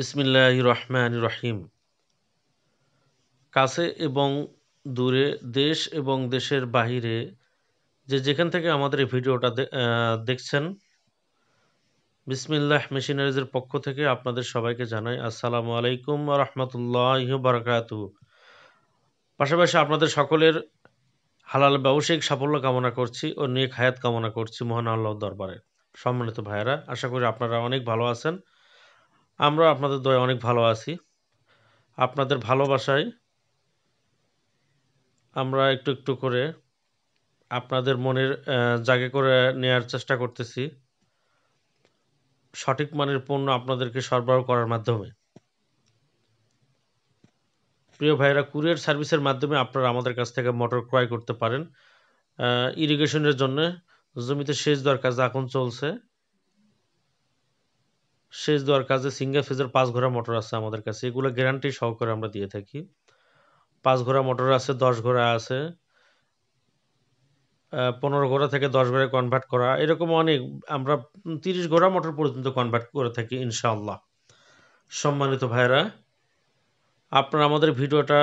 বিসমিল্লাহ রহমান রহিম কাছে এবং দূরে দেশ এবং দেশের বাহিরে যে যেখান থেকে আমাদের এই ভিডিওটা দেখছেন বিসমিল্লাহ মেশিনারিজের পক্ষ থেকে আপনাদের সবাইকে জানাই আসসালামু আলাইকুম রহমতুল্লাহ বারকাতু পাশাপাশি আপনাদের সকলের হালাল ব্যবসায়িক সাফল্য কামনা করছি ও নিয়ে খায়াত কামনা করছি মোহন আল্লাহ দরবারে সম্মানিত ভাইয়েরা আশা করি আপনারা অনেক ভালো আছেন আমরা আপনাদের দয়া অনেক ভালো আছি আপনাদের ভালোবাসায় আমরা একটু একটু করে আপনাদের মনের জাগে করে নেয়ার চেষ্টা করতেছি সঠিক মানের পণ্য আপনাদেরকে সরবরাহ করার মাধ্যমে প্রিয় ভাইরা কুরিয়ার সার্ভিসের মাধ্যমে আপনারা আমাদের কাছ থেকে মোটর ক্রয় করতে পারেন ইরিগেশনের জন্য জমিতে সেচ দরকার যা এখন চলছে সেচ দেওয়ার কাজে সিঙ্গেল ফেজের পাঁচ ঘোড়া মোটর আছে আমাদের কাছে এগুলো গ্যারান্টি সহকারে আমরা দিয়ে থাকি পাঁচ ঘোড়া মোটর আছে দশ ঘোড়া আছে পনেরো ঘোড়া থেকে দশ ঘোড়ায় কনভার্ট করা এরকম অনেক আমরা তিরিশ ঘোড়া মোটর পর্যন্ত কনভার্ট করে থাকি ইনশাআল্লাহ সম্মানিত ভাইরা আপনারা আমাদের ভিডিওটা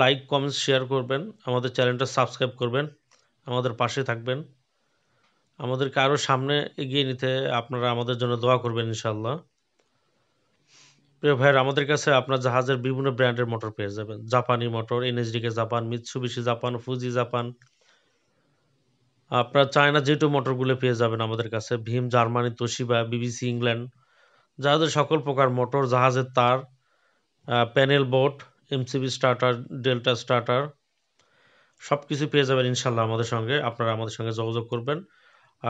লাইক কমেন্ট শেয়ার করবেন আমাদের চ্যানেলটা সাবস্ক্রাইব করবেন আমাদের পাশে থাকবেন আমাদেরকে আরও সামনে এগিয়ে নিতে আপনারা আমাদের জন্য দোয়া করবেন ইনশাল্লাহ প্রিয় ভাইয়ের আমাদের কাছে আপনার জাহাজের বিভিন্ন ব্র্যান্ডের মোটর পেয়ে যাবেন জাপানি motor NSDK Japan Mitsubishi Japan Fuji Japan আপনার চায়না জেটু মোটরগুলো পেয়ে যাবেন আমাদের কাছে ভীম জার্মানি তোশিবা বিবিসি ইংল্যান্ড জাহাজের সকল প্রকার মোটর জাহাজের তার panel boat MCB starter delta starter সব কিছু পেয়ে যাবেন ইনশাল্লাহ আমাদের সঙ্গে আপনারা আমাদের সঙ্গে যোগাযোগ করবেন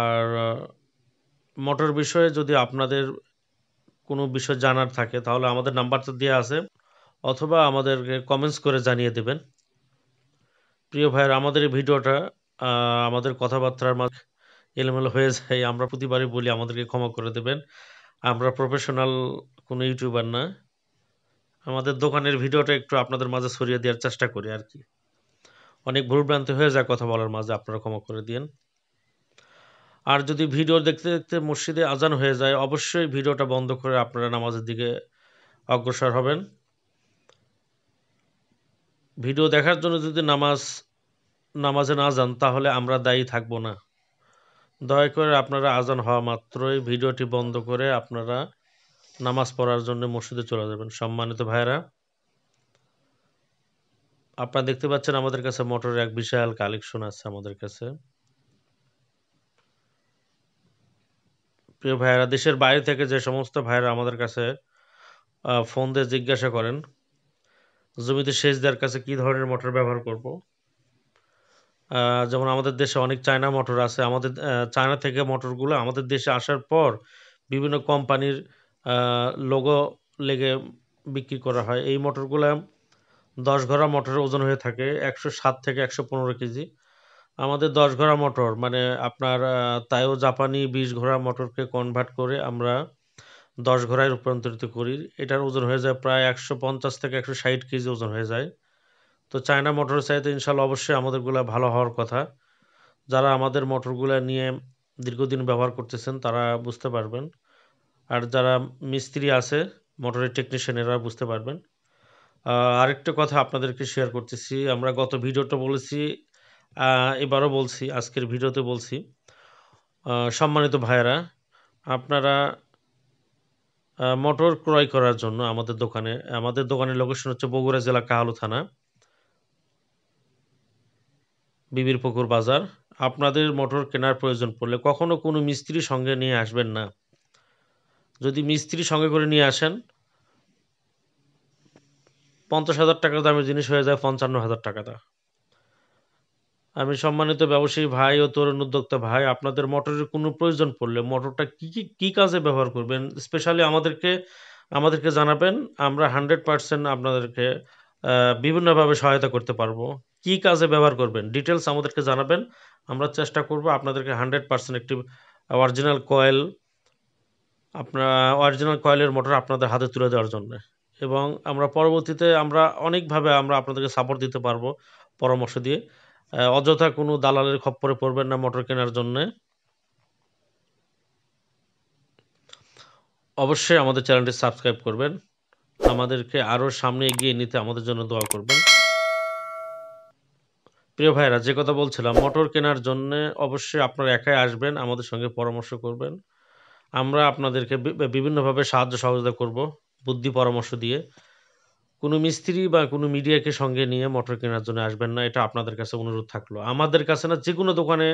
আর মোটর বিষয়ে যদি আপনাদের কোনো বিষয় জানার থাকে তাহলে আমাদের নাম্বার তো দেওয়া আছে অথবা আমাদেরকে কমেন্টস করে জানিয়ে দেবেন প্রিয় ভাইয়ের আমাদের এই ভিডিওটা আমাদের কথাবার্তার মাঝ এলোমেলো হয়ে যায় আমরা প্রতিবারই বলি আমাদেরকে ক্ষমা করে দেবেন আমরা প্রফেশনাল কোনো ইউটিউবার না আমাদের দোকানের ভিডিওটা একটু আপনাদের মাঝে ছড়িয়ে দেওয়ার চেষ্টা করি আর কি অনেক ভুলভ্রান্তি হয়ে যায় কথা বলার মাঝে আপনারা ক্ষমা করে দিন আর যদি ভিডিও দেখতে দেখতে মসজিদে আজান হয়ে যায় অবশ্যই ভিডিওটা বন্ধ করে আপনারা নামাজের দিকে অগ্রসর হবেন ভিডিও দেখার জন্য যদি নামাজ নামাজে না যান তাহলে আমরা দায়ী থাকব না দয়া করে আপনারা আজান হওয়া মাত্রই ভিডিওটি বন্ধ করে আপনারা নামাজ পড়ার জন্য মসজিদে চলে যাবেন সম্মানিত ভাইরা আপনারা দেখতে পাচ্ছেন আমাদের কাছে মোটরের এক বিশাল কালেকশন আছে আমাদের কাছে প্রিয় ভাইয়েরা দেশের বাইরে থেকে যে সমস্ত ভাইয়েরা আমাদের কাছে ফোন দিয়ে জিজ্ঞাসা করেন জমিতে দেওয়ার কাছে কি ধরনের মোটর ব্যবহার করব যেমন আমাদের দেশে অনেক চায়না মোটর আছে আমাদের চায়না থেকে মোটরগুলো আমাদের দেশে আসার পর বিভিন্ন কোম্পানির লোগো লেগে বিক্রি করা হয় এই মোটরগুলো দশ ঘোড়া মোটরের ওজন হয়ে থাকে একশো সাত থেকে একশো পনেরো কেজি আমাদের দশ ঘোড়া মোটর মানে আপনার তাইও জাপানি বিশ ঘোড়া মোটরকে কনভার্ট করে আমরা দশ ঘোড়ায় রূপান্তরিত করি এটার ওজন হয়ে যায় প্রায় একশো পঞ্চাশ থেকে একশো ষাট কেজি ওজন হয়ে যায় তো চায়না মোটরের চাইতে ইনশাল্লাহ অবশ্যই আমাদেরগুলো ভালো হওয়ার কথা যারা আমাদের মোটরগুলো নিয়ে দীর্ঘদিন ব্যবহার করতেছেন তারা বুঝতে পারবেন আর যারা মিস্ত্রি আছে মোটরের টেকনিশিয়ান এরা বুঝতে পারবেন আরেকটা কথা আপনাদেরকে শেয়ার করতেছি আমরা গত ভিডিওটা বলেছি এবারও বলছি আজকের ভিডিওতে বলছি সম্মানিত ভাইয়েরা আপনারা মোটর ক্রয় করার জন্য আমাদের দোকানে আমাদের দোকানের লোকেশন হচ্ছে বগুড়া জেলা কাহালু থানা বিবির পুকুর বাজার আপনাদের মোটর কেনার প্রয়োজন পড়লে কখনও কোনো মিস্ত্রি সঙ্গে নিয়ে আসবেন না যদি মিস্ত্রি সঙ্গে করে নিয়ে আসেন পঞ্চাশ হাজার টাকা দামের জিনিস হয়ে যায় পঞ্চান্ন হাজার টাকা দা আমি সম্মানিত ব্যবসায়ী ভাই ও তরুণ উদ্যোক্তা ভাই আপনাদের মোটরের কোনো প্রয়োজন পড়লে মোটরটা কী কী কী কাজে ব্যবহার করবেন স্পেশালি আমাদেরকে আমাদেরকে জানাবেন আমরা হান্ড্রেড পার্সেন্ট আপনাদেরকে বিভিন্নভাবে সহায়তা করতে পারবো কি কাজে ব্যবহার করবেন ডিটেলস আমাদেরকে জানাবেন আমরা চেষ্টা করব আপনাদেরকে হান্ড্রেড পার্সেন্ট একটি অরিজিনাল কয়েল আপনার অরিজিনাল কয়েলের মোটর আপনাদের হাতে তুলে দেওয়ার জন্য এবং আমরা পরবর্তীতে আমরা অনেকভাবে আমরা আপনাদেরকে সাপোর্ট দিতে পারবো পরামর্শ দিয়ে অযথা কোনো দালালের খপ্পরে পড়বেন না মোটর কেনার জন্য অবশ্যই আমাদের চ্যানেলটি সাবস্ক্রাইব করবেন আমাদেরকে আরও সামনে এগিয়ে নিতে আমাদের জন্য দোয়া করবেন প্রিয় ভাইরা যে কথা বলছিলাম মোটর কেনার জন্য অবশ্যই আপনারা একাই আসবেন আমাদের সঙ্গে পরামর্শ করবেন আমরা আপনাদেরকে বিভিন্নভাবে সাহায্য সহযোগিতা করব বুদ্ধি পরামর্শ দিয়ে কোনো মিস্ত্রি বা কোনো মিডিয়াকে সঙ্গে নিয়ে মোটর কেনার জন্য আসবেন না এটা আপনাদের কাছে অনুরোধ থাকলো আমাদের কাছে না যে কোনো দোকানে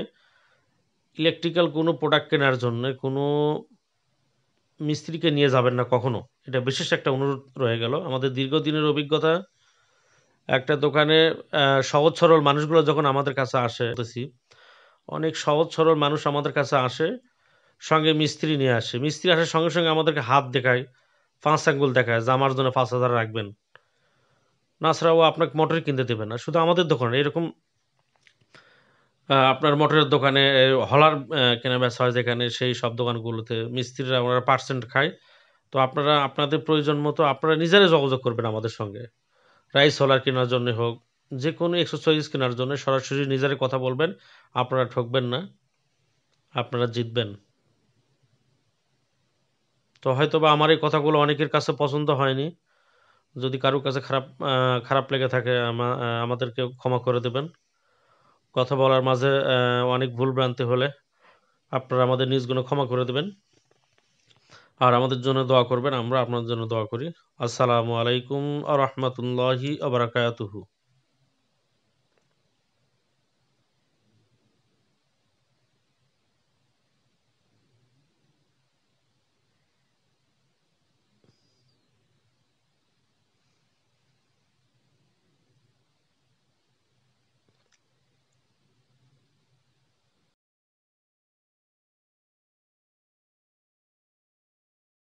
ইলেকট্রিক্যাল কোনো প্রোডাক্ট কেনার জন্য কোনো মিস্ত্রিকে নিয়ে যাবেন না কখনো এটা বিশেষ একটা অনুরোধ রয়ে গেল আমাদের দীর্ঘদিনের অভিজ্ঞতা একটা দোকানে সহজ সরল মানুষগুলো যখন আমাদের কাছে আসে অনেক সহজ সরল মানুষ আমাদের কাছে আসে সঙ্গে মিস্ত্রি নিয়ে আসে মিস্ত্রি আসার সঙ্গে সঙ্গে আমাদেরকে হাত দেখায় পাঁচ আঙ্গুল দেখায় জামার জন্য পাঁচ হাজার রাখবেন নাসরাও আপনাকে মোটর কিনতে দেবে না শুধু আমাদের দোকানে এরকম আপনার মোটরের দোকানে হলার কেনা বেচা হয় যেখানে সেই সব দোকানগুলোতে মিস্ত্রিরা ওনারা পার্সেন্ট খায় তো আপনারা আপনাদের প্রয়োজন মতো আপনারা নিজেরাই যোগাযোগ করবেন আমাদের সঙ্গে রাইস হলার কেনার জন্য হোক যে কোনো এক্সারসাইজ কেনার জন্য সরাসরি নিজেরাই কথা বলবেন আপনারা ঠকবেন না আপনারা জিতবেন তো হয়তো বা আমার এই কথাগুলো অনেকের কাছে পছন্দ হয়নি যদি কারোর কাছে খারাপ খারাপ লেগে থাকে আমাদেরকে ক্ষমা করে দেবেন কথা বলার মাঝে অনেক ভুল ভ্রান্তি হলে আপনারা আমাদের নিজগুলো ক্ষমা করে দেবেন আর আমাদের জন্য দোয়া করবেন আমরা আপনার জন্য দোয়া করি আসসালামু আলাইকুম আ রহমতুল্লাহি আবরাকাতুহু